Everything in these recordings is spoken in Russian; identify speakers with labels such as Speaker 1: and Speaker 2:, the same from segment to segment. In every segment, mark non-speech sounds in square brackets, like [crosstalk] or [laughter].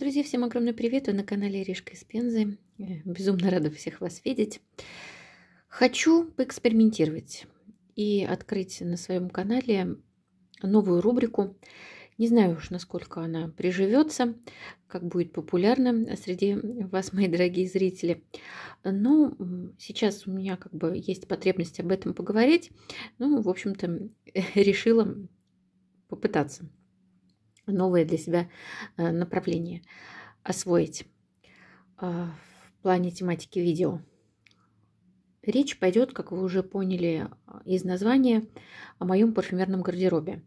Speaker 1: Друзья, всем огромный привет! Вы на канале Иришка из Пензы. безумно рада всех вас видеть. Хочу поэкспериментировать и открыть на своем канале новую рубрику. Не знаю уж, насколько она приживется, как будет популярна среди вас, мои дорогие зрители. Но сейчас у меня как бы есть потребность об этом поговорить. Ну, в общем-то, [laughs] решила попытаться новое для себя э, направление освоить а, в плане тематики видео. Речь пойдет, как вы уже поняли из названия, о моем парфюмерном гардеробе.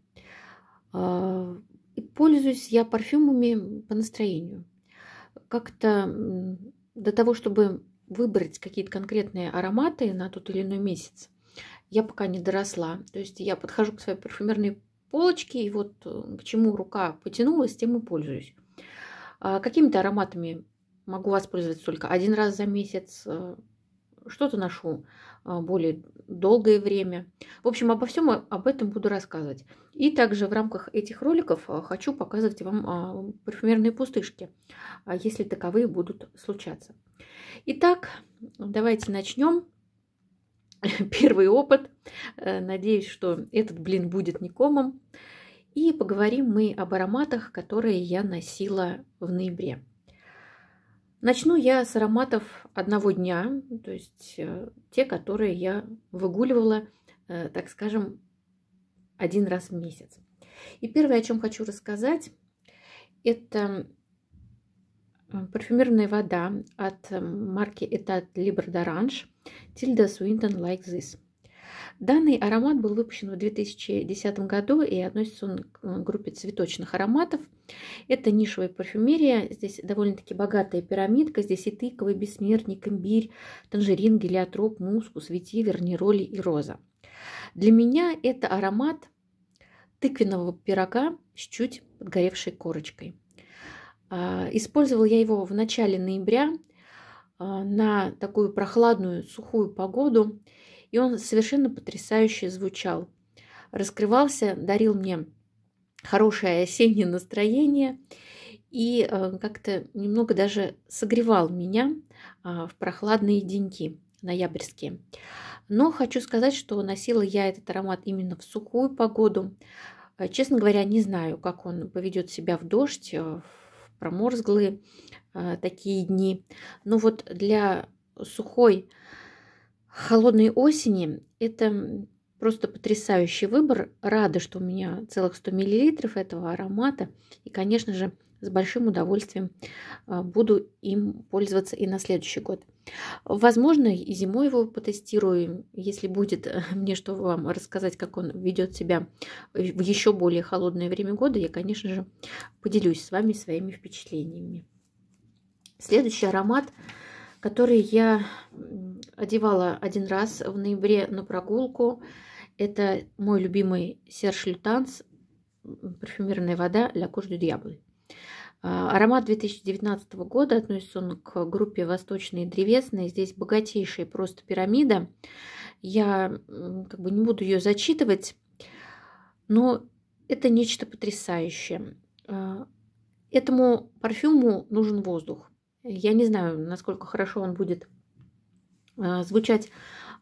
Speaker 1: А, и пользуюсь я парфюмами по настроению. Как-то до того, чтобы выбрать какие-то конкретные ароматы на тот или иной месяц, я пока не доросла. То есть я подхожу к своей парфюмерной полочки, и вот э, к чему рука потянулась, тем и пользуюсь. А какими-то ароматами могу воспользоваться только один раз за месяц. Э, что-то ношу э, более долгое время. В общем, обо всем об этом буду рассказывать. И также в рамках этих роликов хочу показывать вам парфюмерные пустышки, а если таковые будут случаться. Итак, давайте начнем. [laughs] первый опыт. Э, надеюсь, что этот блин будет не комом. И поговорим мы об ароматах, которые я носила в ноябре. Начну я с ароматов одного дня, то есть э, те, которые я выгуливала, э, так скажем, один раз в месяц. И первое, о чем хочу рассказать, это парфюмерная вода от марки Etat Libre d'Orange. Тильда Суинтон Like This. Данный аромат был выпущен в 2010 году и относится он к э, группе цветочных ароматов. Это нишевая парфюмерия. Здесь довольно-таки богатая пирамидка. Здесь и тыковый, бессмертник, имбирь, танжерин, гелиотроп, мускус, ветивер, нероли и роза. Для меня это аромат тыквенного пирога с чуть подгоревшей корочкой. А, Использовала я его в начале ноября – а, на такую прохладную, сухую погоду, и он совершенно потрясающе звучал. Раскрывался, дарил мне хорошее осеннее настроение и а, как-то немного даже согревал меня а, в прохладные деньки ноябрьские. Но хочу сказать, что носила я этот аромат именно в сухую погоду. Честно говоря, не знаю, как он поведет себя в дождь, проморзглые э, такие дни. Но вот для сухой холодной осени это просто потрясающий выбор. Рада, что у меня целых 100 мл этого аромата. И, конечно же, с большим удовольствием а, буду им пользоваться и на следующий год. Возможно, и зимой его потестирую, если будет э, [laughs] мне что вам рассказать, как он ведет себя в еще более холодное время года, я, конечно же, поделюсь с вами своими впечатлениями. Следующий аромат, который я одевала один раз в ноябре на прогулку, это мой любимый Серж Лютанс, парфюмерная вода для кожи дьявола. А, аромат 2019 года относится он к группе восточные древесные. Здесь богатейшая просто пирамида. Я как бы не буду ее зачитывать, но это нечто потрясающее. А, этому парфюму нужен воздух. Я не знаю, насколько хорошо он будет а, звучать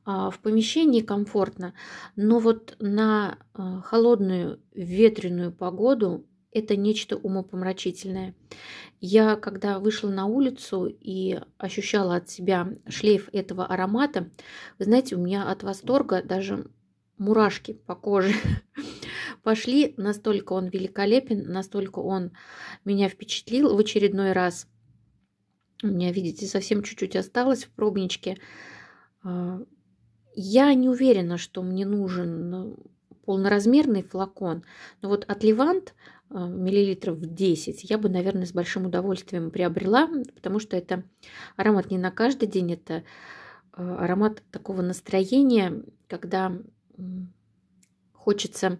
Speaker 1: в помещении комфортно, но вот на холодную ветреную погоду это нечто умопомрачительное. Я, когда вышла на улицу и ощущала от себя шлейф этого аромата, вы знаете, у меня от восторга даже мурашки по коже [laughs] пошли. Настолько он великолепен, настолько он меня впечатлил в очередной раз. У меня, видите, совсем чуть-чуть осталось в пробничке. А, я не уверена, что мне нужен ну, полноразмерный флакон. Но вот от Levant а, миллилитров в 10 я бы, наверное, с большим удовольствием приобрела, потому что это аромат не на каждый день, это а, аромат такого настроения, когда хочется,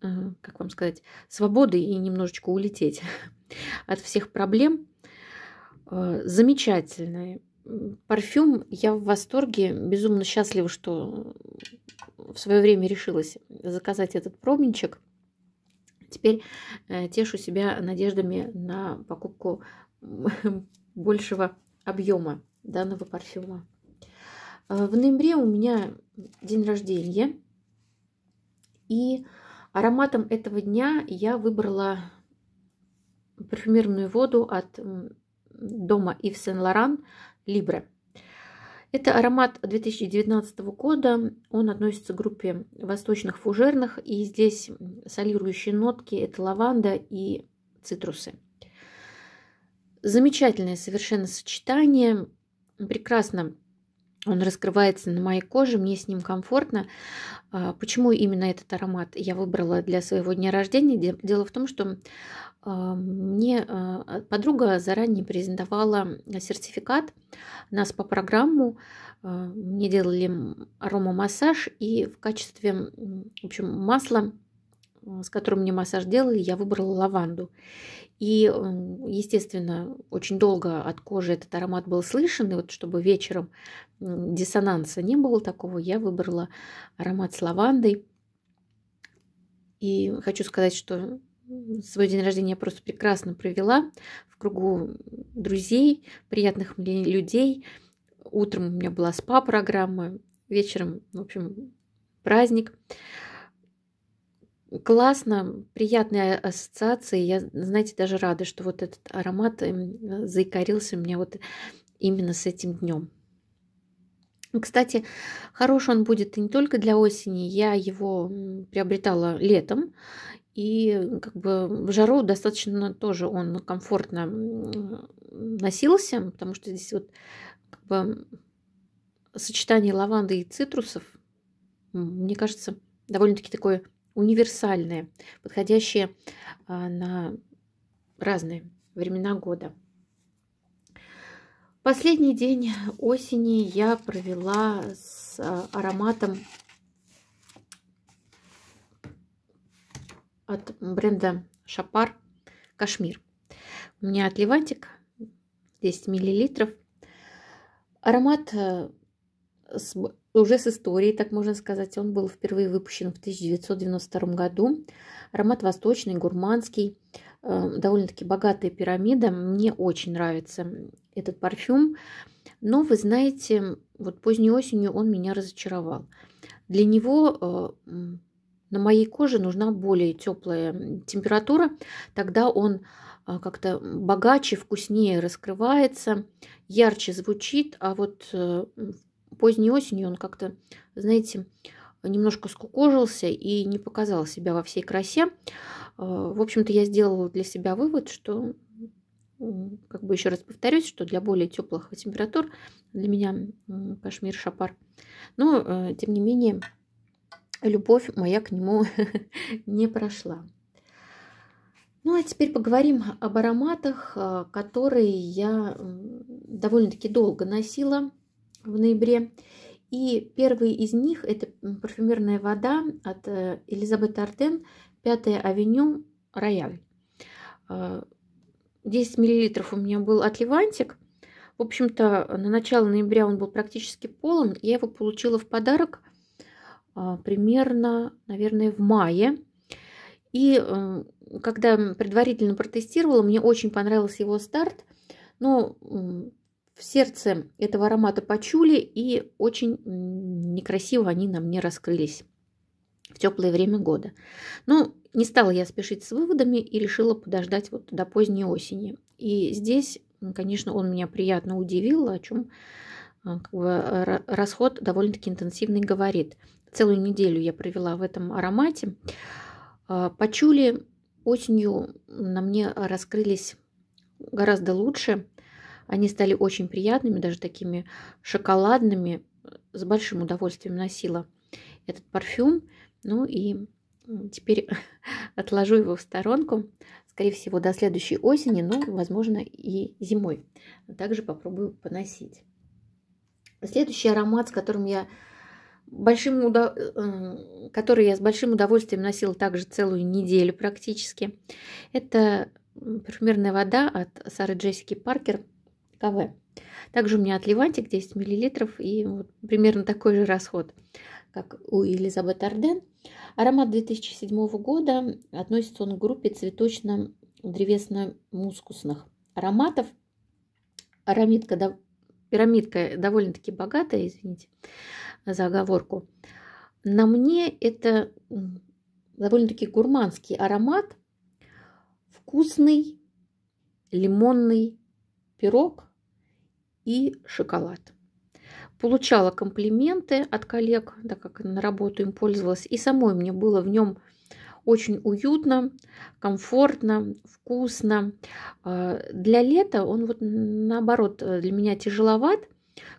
Speaker 1: а, как вам сказать, свободы и немножечко улететь [laughs] от всех проблем. Замечательный парфюм. Я в восторге, безумно счастлива, что в свое время решилась заказать этот пробничек – Теперь э, тешу себя надеждами на покупку [laughs] большего объема данного парфюма. Э, в ноябре у меня день рождения, и ароматом этого дня я выбрала парфюмерную воду от дома Ив Сен Лоран Либре. Это аромат 2019 года. Он относится к группе восточных фужерных. И здесь солирующие нотки – это лаванда и цитрусы. Замечательное совершенно сочетание. Прекрасно он раскрывается на моей коже, мне с ним комфортно. А, почему именно этот аромат я выбрала для своего дня рождения? Дело в том, что а, мне а, подруга заранее презентовала сертификат нас по программу. Мне делали аромамассаж и в качестве в общем, масла Э, с которым мне массаж делали, я выбрала лаванду. И, э, естественно, очень долго от кожи этот аромат был слышен, и вот чтобы вечером диссонанса не было такого, я выбрала аромат с лавандой. И хочу сказать, что свой день рождения я просто прекрасно провела в кругу друзей, приятных мне людей. Утром у меня была спа-программа, вечером, в общем, праздник классно, приятные а, ассоциации. Я, знаете, даже рада, что вот этот аромат заикарился у меня вот именно с этим днем. Кстати, хорош он будет не только для осени. Я его приобретала летом. И как бы в жару достаточно тоже он комфортно носился, потому что здесь вот как бы сочетание лаванды и цитрусов, мне кажется, довольно-таки такое универсальные, подходящие а, на разные времена года. Последний день осени я провела с а, ароматом от бренда Шапар Кашмир. У меня от Левантик 10 миллилитров. Аромат э, с уже с историей, так можно сказать, он был впервые выпущен в 1992 году. Аромат восточный, гурманский, э, довольно-таки богатая пирамида. Мне очень нравится этот парфюм. Но, вы знаете, вот поздней осенью он меня разочаровал. Для него э, на моей коже нужна более теплая температура, тогда он э, как-то богаче, вкуснее раскрывается, ярче звучит, а вот в поздней осенью он как-то, знаете, немножко скукожился и не показал себя во всей красе. А, в общем-то, я сделала для себя вывод, что, как бы еще раз повторюсь, что для более теплых температур для меня кашмир шапар. Но, э, тем не менее, любовь моя к нему [laughs] не прошла. Ну а теперь поговорим об ароматах, э, которые я довольно-таки долго носила в ноябре. И первый из них – это парфюмерная вода от э, Элизабет Артен, 5 авеню, Рояль. 10 а, мл у меня был от В общем-то, на начало ноября он был практически полон. Я его получила в подарок а, примерно, наверное, в мае. И э, когда предварительно протестировала, мне очень понравился его старт. Но в сердце этого аромата почули, и очень некрасиво они на мне раскрылись в теплое время года. Но не стала я спешить с выводами и решила подождать вот до поздней осени. И здесь, конечно, он меня приятно удивил, о чем а, как бы, расход довольно-таки интенсивный говорит. Целую неделю я провела в этом аромате. А, почули осенью на мне раскрылись гораздо лучше. Они стали очень приятными, даже такими шоколадными. С большим удовольствием носила этот парфюм. Ну и теперь [laughs] отложу его в сторонку. Скорее всего, до следующей осени, но, ну, возможно, и зимой. А также попробую поносить. Следующий аромат, с которым я большим удов... Э, который я с большим удовольствием носила также целую неделю практически. Это парфюмерная вода от Сары Джессики Паркер – КВ. Также у меня от Левантик 10 мл и вот примерно такой же расход, как у Элизабет Арден. Аромат 2007 года, относится он к группе цветочно-древесно-мускусных ароматов. Арамидка, пирамидка довольно-таки богатая, извините за оговорку. На мне это довольно-таки гурманский аромат, вкусный лимонный пирог, и шоколад. Получала комплименты от коллег, так как на работу им пользовалась, и самой мне было в нем очень уютно, комфортно, вкусно. А, для лета он вот наоборот э, для меня тяжеловат.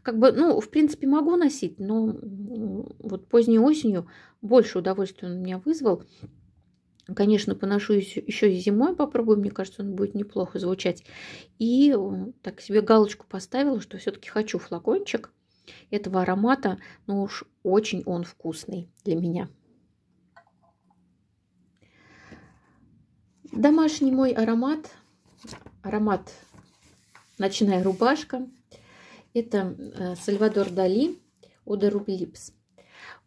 Speaker 1: Как бы, ну, в принципе, могу носить, но вот поздней осенью больше удовольствия он меня вызвал. Конечно, поношу еще и зимой, попробую, мне кажется, он будет неплохо звучать. И так себе галочку поставила, что все-таки хочу флакончик этого аромата, но уж очень он вкусный для меня. Домашний мой аромат, аромат «Ночная рубашка». Это э, Сальвадор Дали «Ода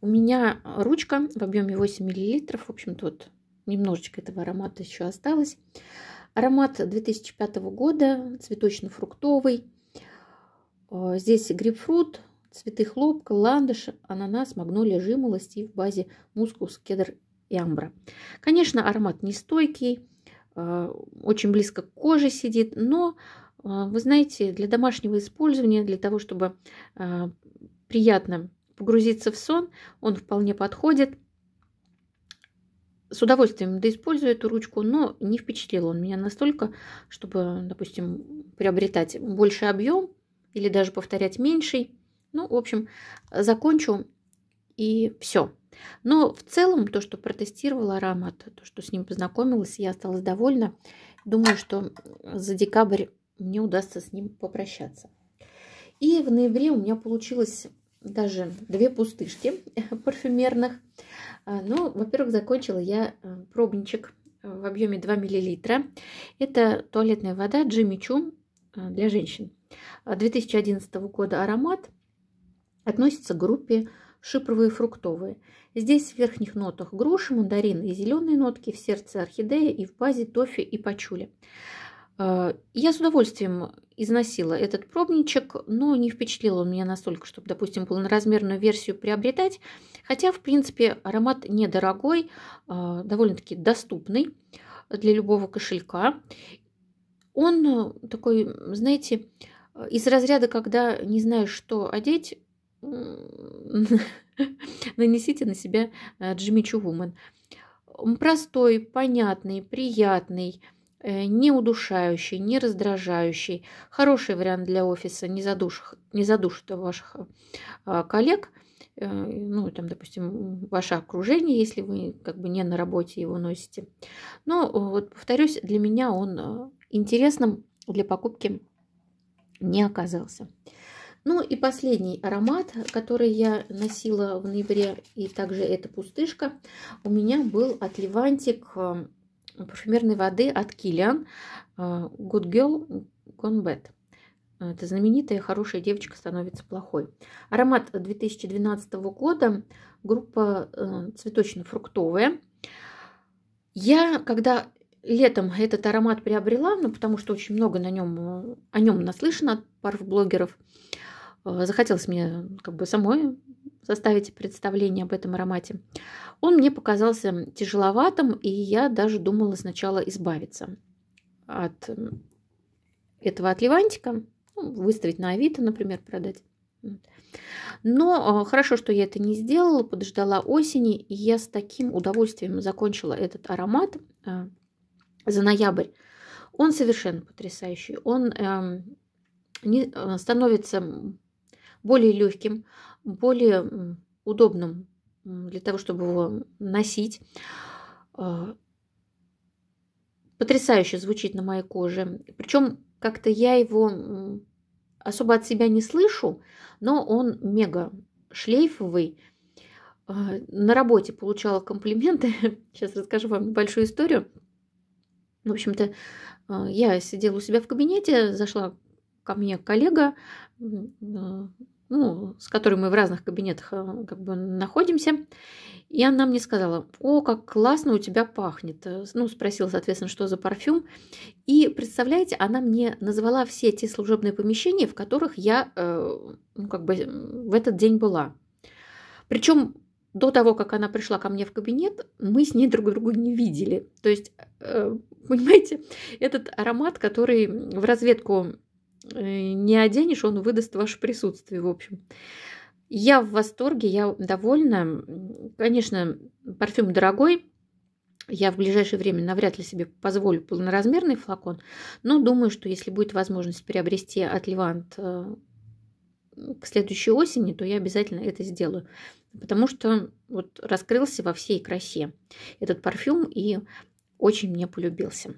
Speaker 1: У меня ручка в объеме 8 мл, в общем-то, вот немножечко этого аромата еще осталось. Аромат 2005 года, цветочно-фруктовый. Э, здесь грейпфрут, цветы хлопка, ландыш, ананас, магнолия, жимолость и в базе мускус, кедр и амбра. Конечно, аромат нестойкий, э, очень близко к коже сидит, но, э, вы знаете, для домашнего использования, для того, чтобы приятно погрузиться в сон, он вполне подходит с удовольствием доиспользую эту ручку, но не впечатлил он меня настолько, чтобы, допустим, приобретать больший объем или даже повторять меньший. Ну, в общем, закончу и все. Но в целом то, что протестировала Рамат, то, что с ним познакомилась, я осталась довольна. Думаю, что за декабрь мне удастся с ним попрощаться. И в ноябре у меня получилось даже две пустышки [laughs] парфюмерных. А, ну, во-первых, закончила я э, пробничек э, в объеме 2 мл. Это туалетная вода Джимми Чу э, для женщин. 2011 а, года аромат относится к группе шипровые фруктовые. Здесь в верхних нотах груши, мандарины и зеленые нотки, в сердце орхидея и в базе тофи и пачули. Э, я с удовольствием износила этот пробничек, но не впечатлил он меня настолько, чтобы, допустим, полноразмерную версию приобретать. Хотя, в принципе, аромат недорогой, э, довольно-таки доступный для любого кошелька. Он э, такой, знаете, из разряда, когда не знаешь, что одеть, [laughs] нанесите на себя Джимми Чувумен. Простой, понятный, приятный – Э, не удушающий, не раздражающий. Хороший вариант для офиса, не, задушит, не задушит ваших а, коллег. Э, ну, там, допустим, ваше окружение, если вы как бы не на работе его носите. Но, вот, повторюсь, для меня он э, интересным для покупки не оказался. Ну и последний аромат, который я носила в ноябре, и также это пустышка, у меня был от Левантик парфюмерной воды от Kilian э, Good Girl Gone Bad. Э, это знаменитая хорошая девочка становится плохой. Аромат 2012 года, группа э, цветочно-фруктовая. Я, когда летом этот аромат приобрела, ну, потому что очень много на нем, о нем наслышано от парф-блогеров, захотелось мне как бы самой составите представление об этом аромате. Он мне показался тяжеловатым, и я даже думала сначала избавиться от этого отливантика, ну, выставить на Авито, например, продать. Но а, хорошо, что я это не сделала, подождала осени, и я с таким удовольствием закончила этот аромат а, за ноябрь. Он совершенно потрясающий. Он эм, э, становится более легким, более удобным для того, чтобы его носить. А, потрясающе звучит на моей коже. Причем как-то я его особо от себя не слышу, но он мега шлейфовый. А, на работе получала комплименты. [laughs] Сейчас расскажу вам небольшую историю. В общем-то, а, я сидела у себя в кабинете, зашла ко мне коллега, э, ну, с которой мы в разных кабинетах э, как бы находимся, и она мне сказала, о, как классно у тебя пахнет. Э, ну, спросила, соответственно, что за парфюм. И, представляете, она мне назвала все те служебные помещения, в которых я ну, как бы в этот день была. Причем до того, как она пришла ко мне в кабинет, мы с ней друг друга не видели. То есть, понимаете, этот аромат, который в разведку Э, не оденешь, он выдаст ваше присутствие, в общем. Я в восторге, я довольна. Конечно, парфюм дорогой, я в ближайшее время навряд ли себе позволю полноразмерный флакон, но думаю, что если будет возможность приобрести от Левант э, к следующей осени, то я обязательно это сделаю, потому что вот раскрылся во всей красе этот парфюм и очень мне полюбился.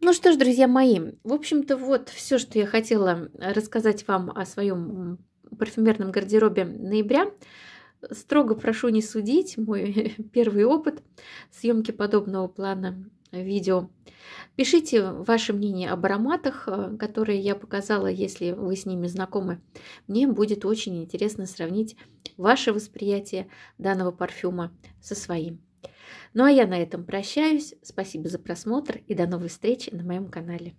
Speaker 1: Ну что ж, друзья мои, в общем-то, вот все, что я хотела рассказать вам о своем парфюмерном гардеробе ноября. Строго прошу не судить мой [laughs] первый опыт съемки подобного плана видео. Пишите ваше мнение об ароматах, э, которые я показала, если вы с ними знакомы. Мне будет очень интересно сравнить ваше восприятие данного парфюма со своим. Ну а я на этом прощаюсь. Спасибо за просмотр и до новой встречи на моем канале.